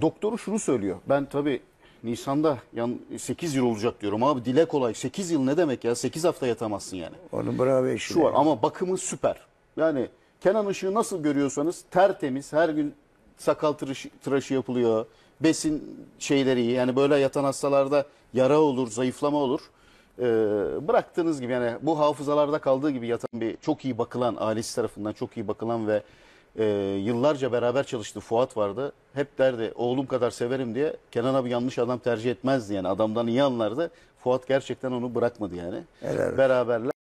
Doktoru şunu söylüyor. Ben tabii Nisan'da yan 8 yıl olacak diyorum. Abi dile kolay. 8 yıl ne demek ya? 8 hafta yatamazsın yani. Onu bravo işine. Şu var ama bakımı süper. Yani Kenan Işık'ı nasıl görüyorsanız tertemiz. Her gün sakal tıraşı, tıraşı yapılıyor. Besin şeyleri iyi. Yani böyle yatan hastalarda yara olur, zayıflama olur. Ee, bıraktığınız gibi yani bu hafızalarda kaldığı gibi yatan bir çok iyi bakılan ailesi tarafından çok iyi bakılan ve e, yıllarca beraber çalıştı Fuat vardı. Hep derdi oğlum kadar severim diye Kenan abi yanlış adam tercih etmezdi yani adamdan iyi anlardı. Fuat gerçekten onu bırakmadı yani. Helal olsun. Beraberler.